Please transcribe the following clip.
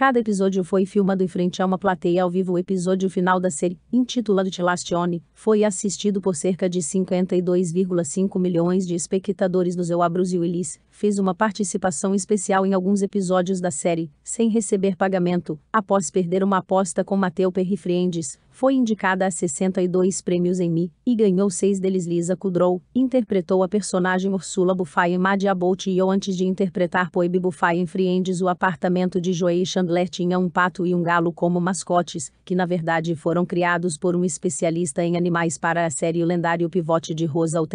Cada episódio foi filmado em frente a uma plateia ao vivo. O episódio final da série, intitulado Tilastione, foi assistido por cerca de 52,5 milhões de espectadores do Zeu Abruzzi Willis. Fez uma participação especial em alguns episódios da série, sem receber pagamento, após perder uma aposta com Matteo Perry Friendes, foi indicada a 62 prêmios Emmy e ganhou seis deles. Lisa Kudrow interpretou a personagem Ursula Buffay em Madia Bolt e antes de interpretar Phoebe Buffay em Friends. O apartamento de Joey Chandler tinha um pato e um galo como mascotes, que na verdade foram criados por um especialista em animais para a série O Lendário Pivote de Rosa